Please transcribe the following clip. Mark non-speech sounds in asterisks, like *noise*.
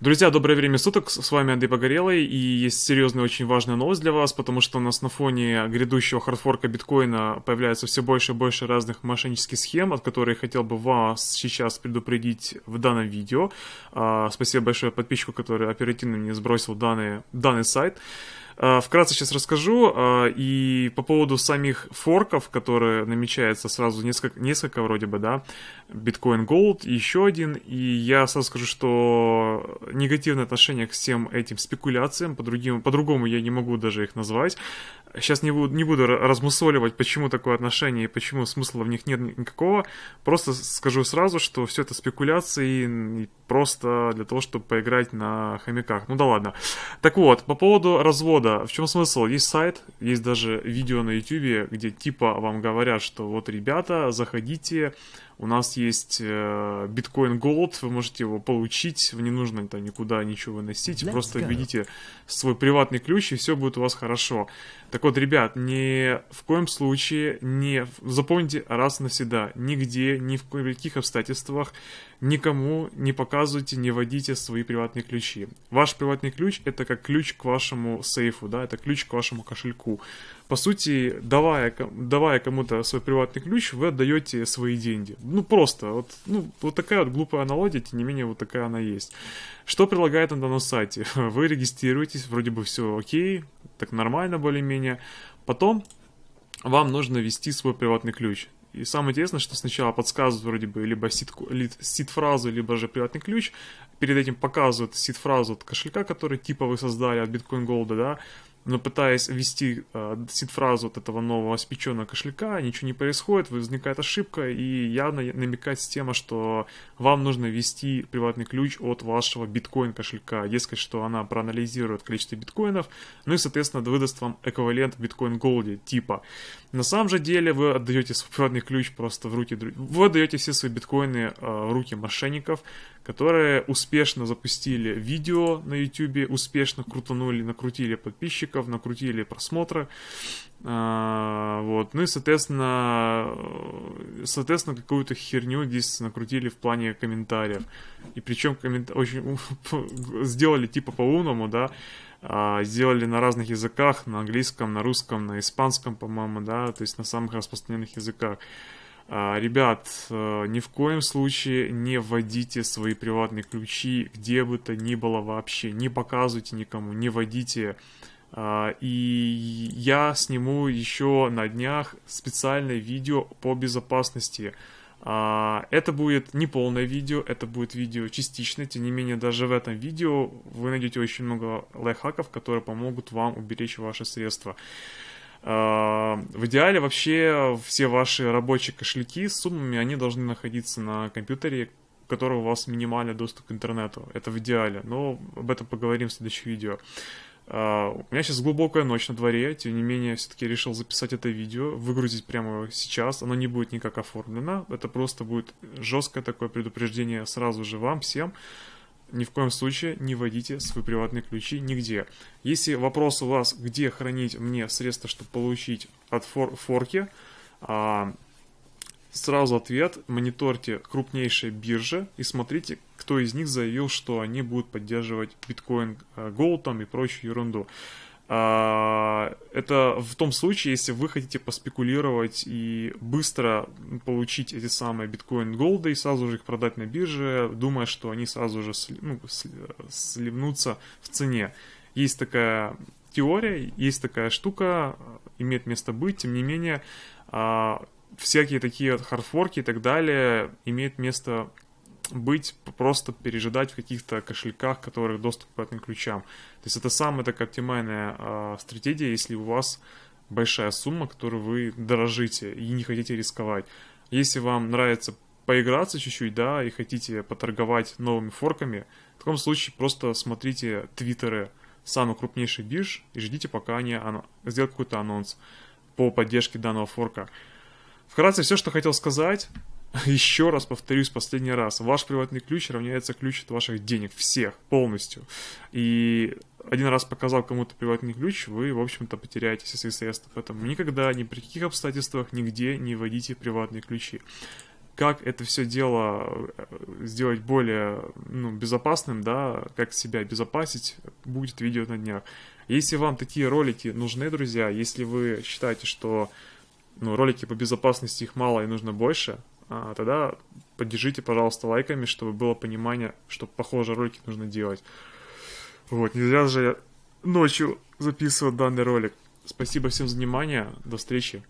Друзья, доброе время суток, с вами Андрей Погорелый, и есть серьезная очень важная новость для вас, потому что у нас на фоне грядущего хардфорка биткоина появляется все больше и больше разных мошеннических схем, от которых хотел бы вас сейчас предупредить в данном видео. А, спасибо большое подписчику, который оперативно мне сбросил данные, данный сайт. А, вкратце сейчас расскажу. А, и по поводу самих форков, которые намечаются сразу несколько, несколько вроде бы, да, Bitcoin Gold, и еще один. И я сразу скажу, что негативное отношение к всем этим спекуляциям, по другим, по-другому я не могу даже их назвать. Сейчас не буду, не буду размусоливать, почему такое отношение и почему смысла в них нет никакого. Просто скажу сразу, что все это спекуляции просто для того, чтобы поиграть на хомяках. Ну да ладно. Так вот, по поводу развода да. В чем смысл? Есть сайт, есть даже видео на YouTube, где типа вам говорят, что вот, ребята, заходите, у нас есть э, биткоин голд, вы можете его получить, Вам не нужно там никуда ничего выносить, Let's просто go. введите свой приватный ключ и все будет у вас хорошо. Так вот, ребят, ни в коем случае не запомните раз навсегда, нигде, ни в каких обстоятельствах никому не показывайте, не вводите свои приватные ключи. Ваш приватный ключ это как ключ к вашему сейфу, да, это ключ к вашему кошельку. По сути, давая, давая кому-то свой приватный ключ, вы отдаете свои деньги ну просто, вот, ну, вот такая вот глупая аналогия, тем не менее, вот такая она есть. Что предлагает на данном сайте? *laughs* Вы регистрируетесь, вроде бы все окей, так нормально более-менее. Потом вам нужно ввести свой приватный ключ. И самое интересное, что сначала подсказывают вроде бы либо сид-фразу, либо же приватный ключ. Перед этим показывают сид-фразу от кошелька, который типа вы создали от Bitcoin Gold, да но пытаясь ввести э, сид-фразу от этого нового спеченного кошелька, ничего не происходит, возникает ошибка, и явно намекает система, что вам нужно ввести приватный ключ от вашего биткоин-кошелька. Дескать, что она проанализирует количество биткоинов, ну и, соответственно, выдаст вам эквивалент биткоин-голде типа. На самом же деле вы отдаете свой приватный ключ просто в руки, вы отдаете все свои биткоины э, в руки мошенников, которые успешно запустили видео на YouTube, успешно крутанули, накрутили подписчиков, подписчиков, накрутили просмотры. А, вот. Ну и, соответственно, соответственно, какую-то херню здесь накрутили в плане комментариев. И причем коммент... очень... *laughs* сделали типа по-умному, да, а, сделали на разных языках, на английском, на русском, на испанском, по-моему, да, то есть на самых распространенных языках. А, ребят, э, ни в коем случае не вводите свои приватные ключи, где бы то ни было вообще, не показывайте никому, не вводите а, и я сниму еще на днях специальное видео по безопасности. А, это будет не полное видео, это будет видео частичное, тем не менее даже в этом видео вы найдете очень много лайфхаков, которые помогут вам уберечь ваши средства. А, в идеале вообще все ваши рабочие кошельки с суммами, они должны находиться на компьютере, у которого у вас минимальный доступ к интернету. Это в идеале, но об этом поговорим в следующем видео. А, у меня сейчас глубокая ночь на дворе, тем не менее, все-таки решил записать это видео, выгрузить прямо сейчас. Оно не будет никак оформлено, это просто будет жесткое такое предупреждение сразу же вам всем. Ни в коем случае не вводите свои приватные ключи нигде. Если вопрос у вас, где хранить мне средства, чтобы получить от фор форки, а, Сразу ответ, мониторьте крупнейшие биржи и смотрите, кто из них заявил, что они будут поддерживать биткоин голдом э, и прочую ерунду. А, это в том случае, если вы хотите поспекулировать и быстро получить эти самые биткоин голды и сразу же их продать на бирже, думая, что они сразу же ну, сливнутся в цене. Есть такая теория, есть такая штука, имеет место быть, тем не менее, а, всякие такие вот хардфорки и так далее имеют место быть, просто пережидать в каких-то кошельках, которых доступ к этим ключам. То есть это самая так оптимальная э, стратегия, если у вас большая сумма, которую вы дорожите и не хотите рисковать. Если вам нравится поиграться чуть-чуть, да, и хотите поторговать новыми форками, в таком случае просто смотрите твиттеры самых крупнейших бирж и ждите, пока они сделают какой-то анонс по поддержке данного форка. Вкратце все, что хотел сказать. *laughs* Еще раз повторюсь последний раз. Ваш приватный ключ равняется ключ от ваших денег. Всех, полностью. И один раз показал кому-то приватный ключ, вы, в общем-то, потеряете все свои средства. Поэтому никогда, ни при каких обстоятельствах, нигде не вводите приватные ключи. Как это все дело э, сделать более ну, безопасным, да, как себя обезопасить, будет видео на днях. Если вам такие ролики нужны, друзья, если вы считаете, что ну, ролики по безопасности их мало и нужно больше, а, тогда поддержите, пожалуйста, лайками, чтобы было понимание, что похожие ролики нужно делать. Вот, нельзя же ночью записывать данный ролик. Спасибо всем за внимание, до встречи.